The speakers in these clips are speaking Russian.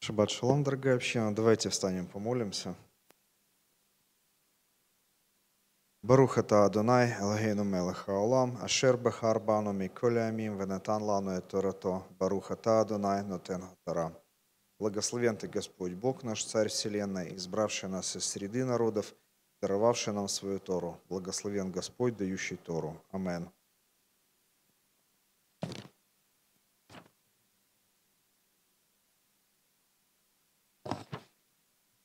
Шаббат шалом, дорогая община. Давайте встанем, помолимся. Баруха та Адонай, Элогейну мелеха олам, Ашер Бехар Бану Миколя Амим, Венатан Лану Эторато, Баруха та Адонай, Нотен Гатара. Благословен Ты, Господь Бог наш, Царь Вселенной, избравший нас из среды народов, даровавший нам свою Тору. Благословен Господь, дающий Тору. Аминь.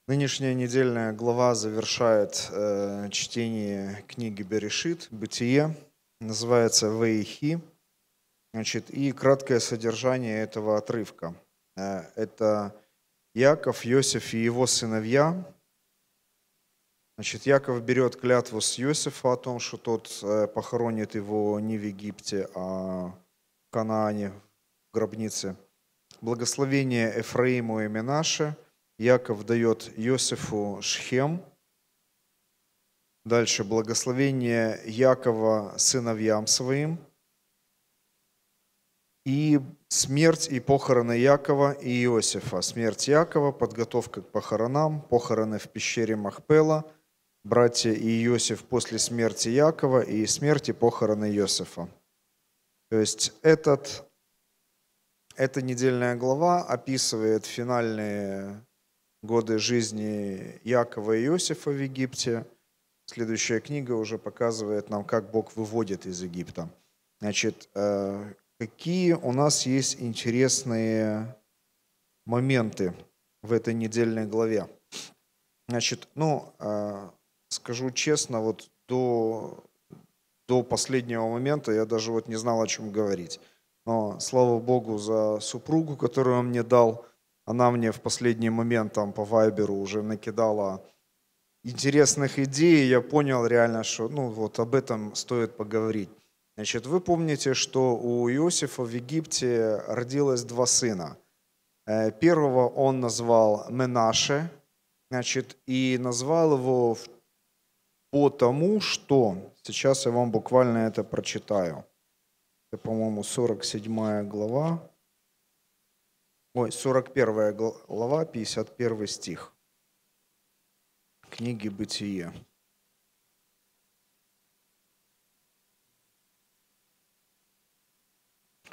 Нынешняя недельная глава завершает э, чтение книги Берешит, «Бытие», называется «Вейхи». Значит, и краткое содержание этого отрывка. Э, это Яков, Иосиф и его сыновья. Значит, Яков берет клятву с Иосифа о том, что тот э, похоронит его не в Египте, а в Канаане, в гробнице. Благословение Эфраиму и Менаше – Яков дает Иосифу Шхем. Дальше благословение Якова сыновьям своим. И смерть и похороны Якова и Иосифа. Смерть Якова, подготовка к похоронам, похороны в пещере Махпела, братья и Иосиф после смерти Якова и смерть и похороны Иосифа. То есть этот, эта недельная глава описывает финальные годы жизни Якова и Иосифа в Египте. Следующая книга уже показывает нам, как Бог выводит из Египта. Значит, э, какие у нас есть интересные моменты в этой недельной главе? Значит, ну, э, скажу честно, вот до, до последнего момента я даже вот не знал, о чем говорить. Но слава Богу за супругу, которую он мне дал – она мне в последний момент там по Вайберу уже накидала интересных идей, и я понял реально, что ну, вот об этом стоит поговорить. Значит, вы помните, что у Иосифа в Египте родилось два сына. Э, первого он назвал Менаше, значит, и назвал его потому, что... Сейчас я вам буквально это прочитаю. Это, по-моему, 47 глава. Ой, 41 глава, 51 стих книги «Бытие».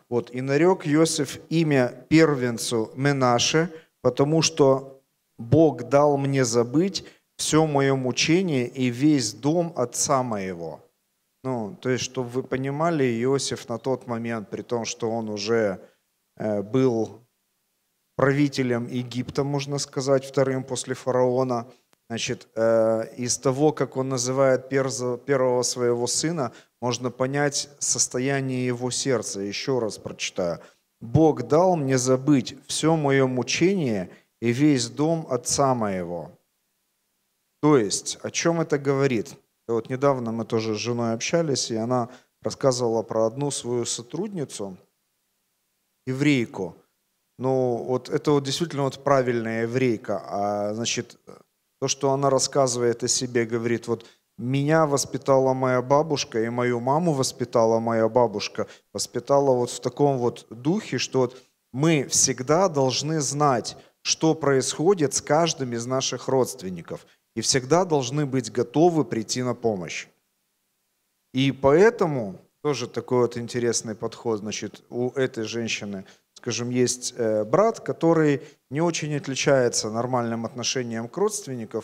Вот, и нарек Иосиф имя первенцу Менаше, потому что Бог дал мне забыть все мое мучение и весь дом отца моего. Ну, то есть, чтобы вы понимали, Иосиф на тот момент, при том, что он уже э, был правителем Египта, можно сказать, вторым после фараона. Значит, э, из того, как он называет первого своего сына, можно понять состояние его сердца. Еще раз прочитаю. «Бог дал мне забыть все мое мучение и весь дом отца моего». То есть, о чем это говорит? Вот недавно мы тоже с женой общались, и она рассказывала про одну свою сотрудницу, еврейку – ну, вот это вот действительно вот правильная еврейка. А, значит, то, что она рассказывает о себе, говорит, вот меня воспитала моя бабушка, и мою маму воспитала моя бабушка, воспитала вот в таком вот духе, что вот мы всегда должны знать, что происходит с каждым из наших родственников, и всегда должны быть готовы прийти на помощь. И поэтому тоже такой вот интересный подход, значит, у этой женщины – скажем, есть э, брат, который не очень отличается нормальным отношением к родственникам,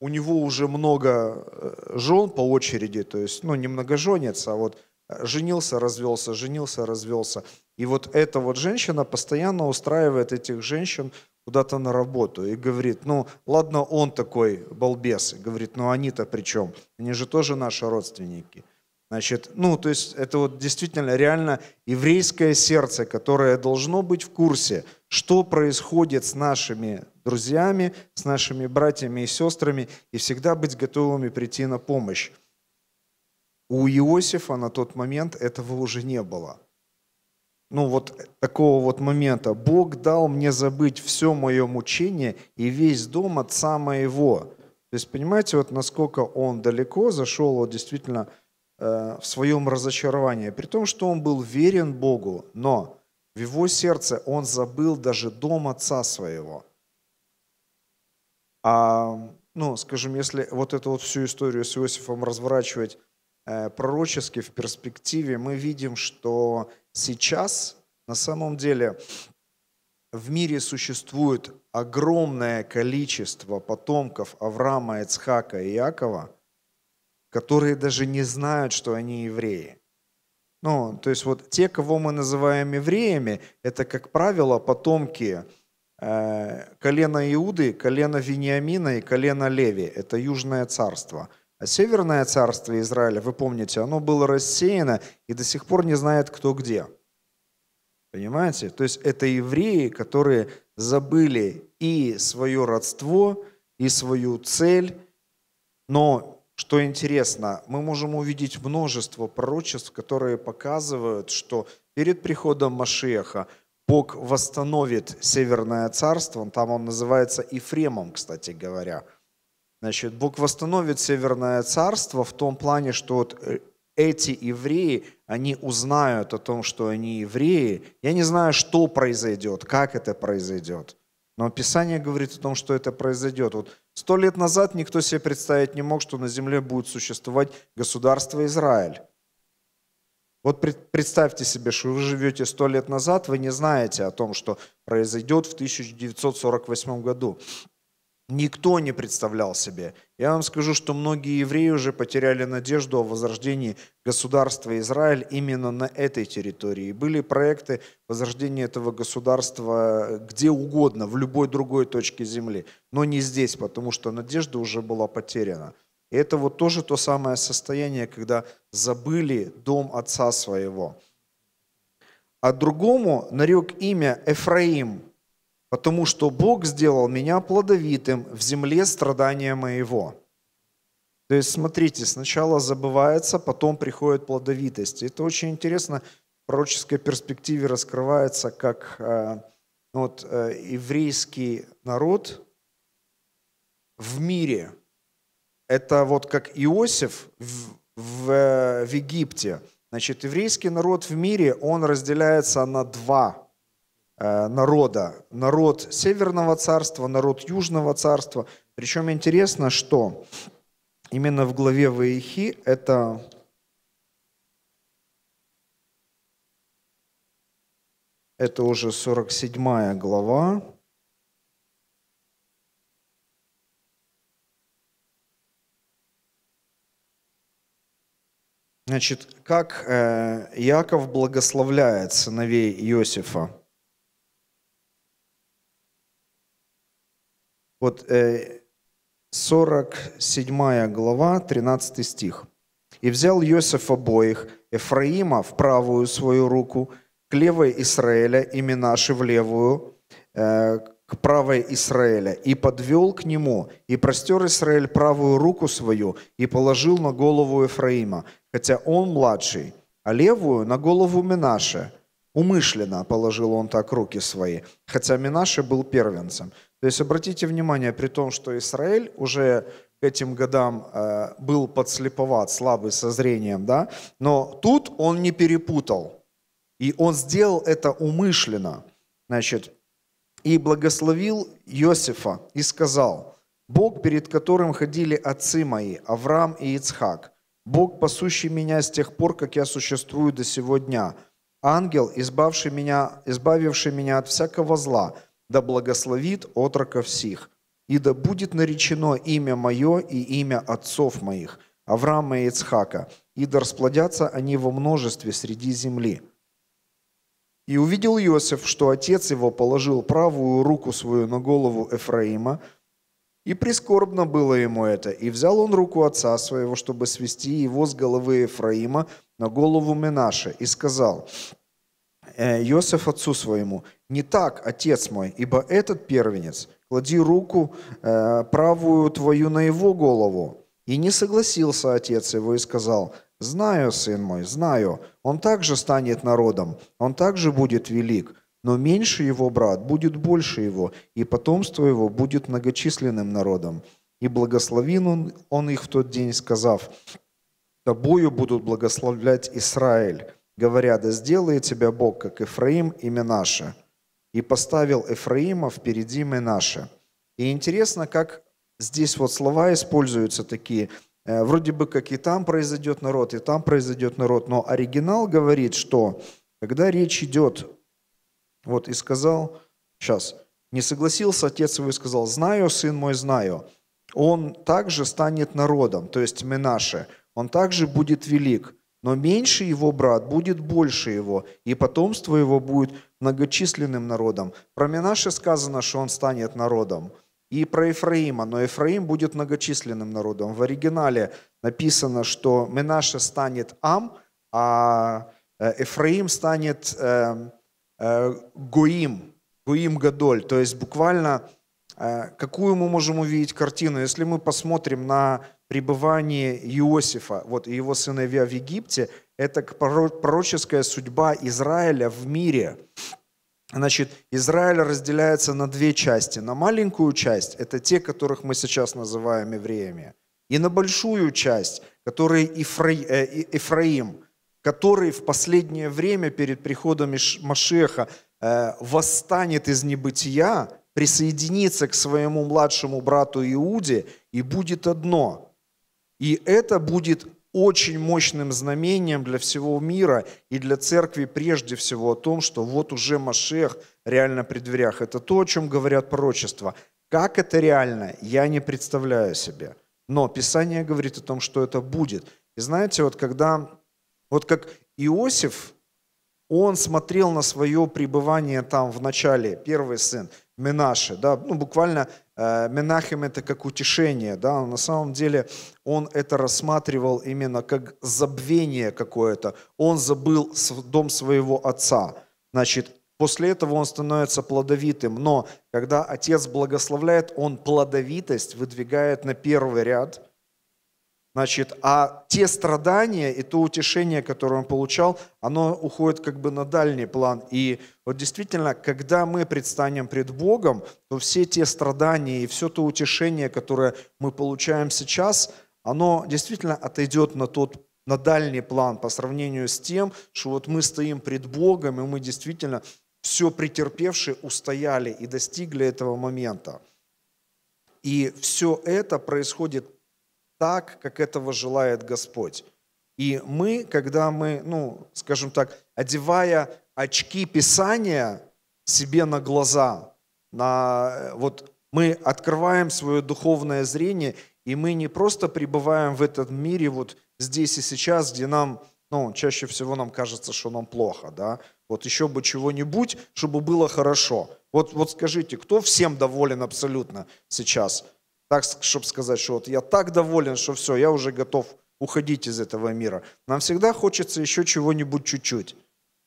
у него уже много э, жен по очереди, то есть, ну, не многоженец, а вот э, женился, развелся, женился, развелся. И вот эта вот женщина постоянно устраивает этих женщин куда-то на работу и говорит, ну, ладно, он такой балбес, и говорит, ну, они-то при чем? Они же тоже наши родственники. Значит, ну, то есть это вот действительно реально еврейское сердце, которое должно быть в курсе, что происходит с нашими друзьями, с нашими братьями и сестрами, и всегда быть готовыми прийти на помощь. У Иосифа на тот момент этого уже не было. Ну вот такого вот момента. «Бог дал мне забыть все мое мучение и весь дом отца моего». То есть понимаете, вот насколько он далеко зашел, вот действительно, Э, в своем разочаровании, при том, что он был верен Богу, но в его сердце он забыл даже дом отца своего. А, ну, скажем, если вот эту вот всю историю с Иосифом разворачивать э, пророчески в перспективе, мы видим, что сейчас на самом деле в мире существует огромное количество потомков Авраама, Ицхака и Иакова – которые даже не знают, что они евреи. Ну, то есть вот те, кого мы называем евреями, это, как правило, потомки э, колена Иуды, колена Вениамина и колена Леви. Это Южное царство. А Северное царство Израиля, вы помните, оно было рассеяно и до сих пор не знает, кто где. Понимаете? То есть это евреи, которые забыли и свое родство, и свою цель, но что интересно, мы можем увидеть множество пророчеств, которые показывают, что перед приходом Машеха Бог восстановит Северное царство, там он называется Ифремом, кстати говоря. Значит, Бог восстановит Северное царство в том плане, что вот э, эти евреи, они узнают о том, что они евреи. Я не знаю, что произойдет, как это произойдет, но Писание говорит о том, что это произойдет. Вот Сто лет назад никто себе представить не мог, что на земле будет существовать государство Израиль. Вот представьте себе, что вы живете сто лет назад, вы не знаете о том, что произойдет в 1948 году. Никто не представлял себе. Я вам скажу, что многие евреи уже потеряли надежду о возрождении государства Израиль именно на этой территории. Были проекты возрождения этого государства э, где угодно, в любой другой точке земли, но не здесь, потому что надежда уже была потеряна. И это вот тоже то самое состояние, когда забыли дом отца своего. А другому нарек имя Эфраим, потому что Бог сделал меня плодовитым в земле страдания моего». То есть, смотрите, сначала забывается, потом приходит плодовитость. Это очень интересно, в пророческой перспективе раскрывается, как э, ну вот, э, еврейский народ в мире. Это вот как Иосиф в, в, э, в Египте. Значит, еврейский народ в мире, он разделяется на два Э, народа. Народ Северного царства, народ Южного царства. Причем интересно, что именно в главе Ваихи это Это уже 47 глава. Значит, как Иаков э, благословляет сыновей Иосифа. Вот 47 э, глава, 13 стих. «И взял Иосиф обоих, Ефраима в правую свою руку, к левой Израиля имя наши в левую, э, к правой Израиля, и подвел к нему, и простер Израиль правую руку свою, и положил на голову Ефраима, хотя он младший, а левую на голову Минаше, Умышленно положил он так руки свои, хотя Минаше был первенцем. То есть обратите внимание, при том, что Израиль уже к этим годам э, был подслеповат, слабый со зрением, да, но тут он не перепутал. И он сделал это умышленно. Значит, и благословил Иосифа и сказал, «Бог, перед которым ходили отцы мои, Авраам и Ицхак, Бог, пасущий меня с тех пор, как я существую до сего дня, ангел, избавший меня, избавивший меня от всякого зла, да благословит отроков сих, и да будет наречено имя мое и имя отцов моих, Авраама и Ицхака, и да расплодятся они во множестве среди земли». И увидел Иосиф, что отец его положил правую руку свою на голову Эфраима, и прискорбно было ему это, и взял он руку отца своего, чтобы свести его с головы Ефраима на голову Менаше, и сказал, «Э, Иосиф отцу своему, «Не так, отец мой, ибо этот первенец, клади руку э, правую твою на его голову». И не согласился отец его и сказал, «Знаю, сын мой, знаю, он также станет народом, он также будет велик, но меньше его брат будет больше его, и потомство его будет многочисленным народом. И благословил он, он их в тот день, сказав, «Тобою будут благословлять Израиль, говоря, да сделает тебя Бог, как Ефраим, имя наше». И поставил Ефраима впереди наше И интересно, как здесь вот слова используются такие, э, вроде бы как и там произойдет народ, и там произойдет народ, но оригинал говорит, что когда речь идет вот, и сказал, сейчас, не согласился отец его и сказал, знаю, сын мой, знаю, он также станет народом, то есть Менаше, он также будет велик, но меньше его брат будет больше его, и потомство его будет многочисленным народом. Про Менаше сказано, что он станет народом, и про Ефраима, но Ефраим будет многочисленным народом. В оригинале написано, что Менаше станет Ам, а э, Ефраим станет э, Э, Гоим, Гоим Гадоль. То есть буквально э, какую мы можем увидеть картину, если мы посмотрим на пребывание Иосифа вот, и его сыновья в Египте, это пророческая судьба Израиля в мире. Значит, Израиль разделяется на две части. На маленькую часть, это те, которых мы сейчас называем евреями, и на большую часть, которые Ифра... Э, Ифраим, который в последнее время перед приходом Машеха э, восстанет из небытия, присоединится к своему младшему брату Иуде, и будет одно. И это будет очень мощным знамением для всего мира и для церкви прежде всего о том, что вот уже Машех реально при дверях. Это то, о чем говорят пророчества. Как это реально, я не представляю себе. Но Писание говорит о том, что это будет. И знаете, вот когда вот как Иосиф, он смотрел на свое пребывание там в начале, первый сын, Менаше, да, ну буквально э, Менахем это как утешение, да, на самом деле он это рассматривал именно как забвение какое-то, он забыл дом своего отца, значит, после этого он становится плодовитым, но когда отец благословляет, он плодовитость выдвигает на первый ряд – Значит, а те страдания и то утешение, которое он получал, оно уходит как бы на дальний план. И вот действительно, когда мы предстанем пред Богом, то все те страдания и все то утешение, которое мы получаем сейчас, оно действительно отойдет на тот на дальний план по сравнению с тем, что вот мы стоим пред Богом, и мы действительно все претерпевшие устояли и достигли этого момента. И все это происходит так, как этого желает Господь. И мы, когда мы, ну, скажем так, одевая очки Писания себе на глаза, на, вот мы открываем свое духовное зрение, и мы не просто пребываем в этом мире вот здесь и сейчас, где нам, ну, чаще всего нам кажется, что нам плохо, да, вот еще бы чего-нибудь, чтобы было хорошо. Вот, вот скажите, кто всем доволен абсолютно сейчас? так, чтобы сказать, что вот я так доволен, что все, я уже готов уходить из этого мира. Нам всегда хочется еще чего-нибудь чуть-чуть,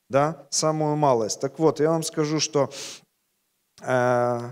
да, самую малость. Так вот, я вам скажу, что э,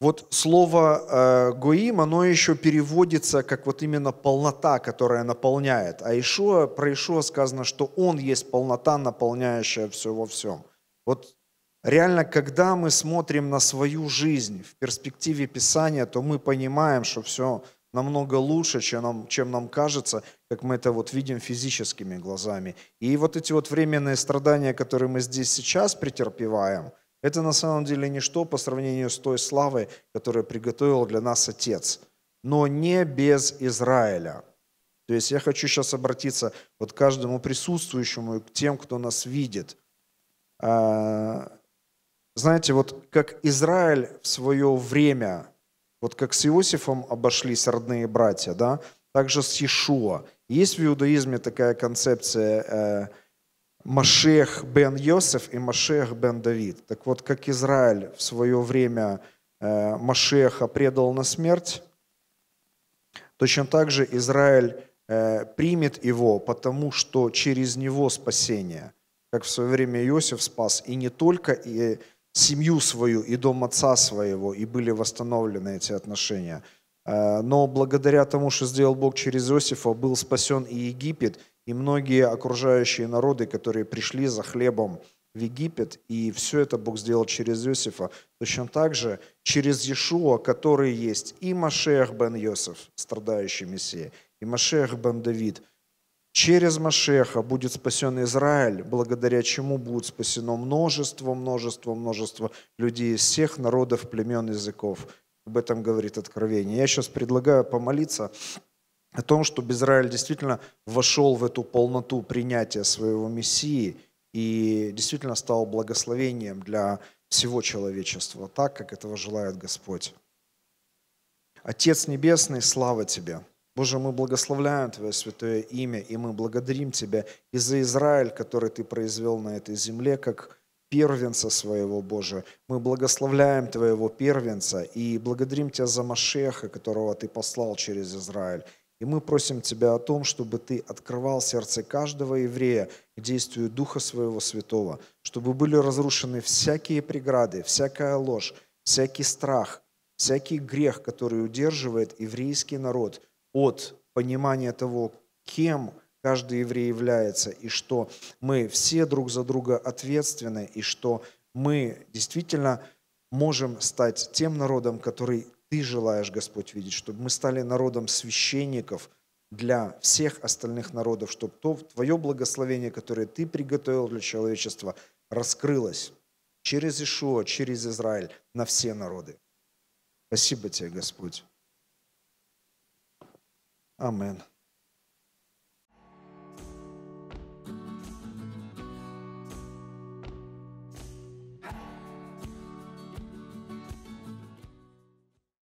вот слово э, «гоим», оно еще переводится как вот именно полнота, которая наполняет. А Ишуа, про Ишуа сказано, что он есть полнота, наполняющая все во всем. Вот Реально, когда мы смотрим на свою жизнь в перспективе Писания, то мы понимаем, что все намного лучше, чем нам, чем нам кажется, как мы это вот видим физическими глазами. И вот эти вот временные страдания, которые мы здесь сейчас претерпеваем, это на самом деле ничто по сравнению с той славой, которую приготовил для нас Отец. Но не без Израиля. То есть я хочу сейчас обратиться вот к каждому присутствующему и к тем, кто нас видит а, – знаете, вот как Израиль в свое время, вот как с Иосифом обошлись родные братья, да, также с Иешуа. Есть в иудаизме такая концепция э, Машех бен Йосиф и Машех бен Давид. Так вот, как Израиль в свое время э, Машеха предал на смерть, точно так же Израиль э, примет его, потому что через него спасение – как в свое время Иосиф спас и не только и семью свою и дом отца своего, и были восстановлены эти отношения. Э, но благодаря тому, что сделал Бог через Иосифа, был спасен и Египет, и многие окружающие народы, которые пришли за хлебом в Египет, и все это Бог сделал через Иосифа. Точно так же через Иешуа, который есть и Машех бен Йосиф, страдающий Мессия, и Машех бен Давид, Через Машеха будет спасен Израиль, благодаря чему будет спасено множество, множество, множество людей из всех народов, племен, языков. Об этом говорит Откровение. Я сейчас предлагаю помолиться о том, чтобы Израиль действительно вошел в эту полноту принятия своего Мессии и действительно стал благословением для всего человечества, так, как этого желает Господь. Отец Небесный, слава Тебе! Боже, мы благословляем Твое святое имя, и мы благодарим Тебя и за Израиль, который Ты произвел на этой земле, как первенца своего, Боже. Мы благословляем Твоего первенца и благодарим Тебя за Машеха, которого Ты послал через Израиль. И мы просим Тебя о том, чтобы Ты открывал сердце каждого еврея к действию Духа Своего Святого, чтобы были разрушены всякие преграды, всякая ложь, всякий страх, всякий грех, который удерживает еврейский народ – от понимания того, кем каждый еврей является, и что мы все друг за друга ответственны, и что мы действительно можем стать тем народом, который ты желаешь, Господь, видеть, чтобы мы стали народом священников для всех остальных народов, чтобы то твое благословение, которое ты приготовил для человечества, раскрылось через Ишуа, через Израиль на все народы. Спасибо тебе, Господь. Amen.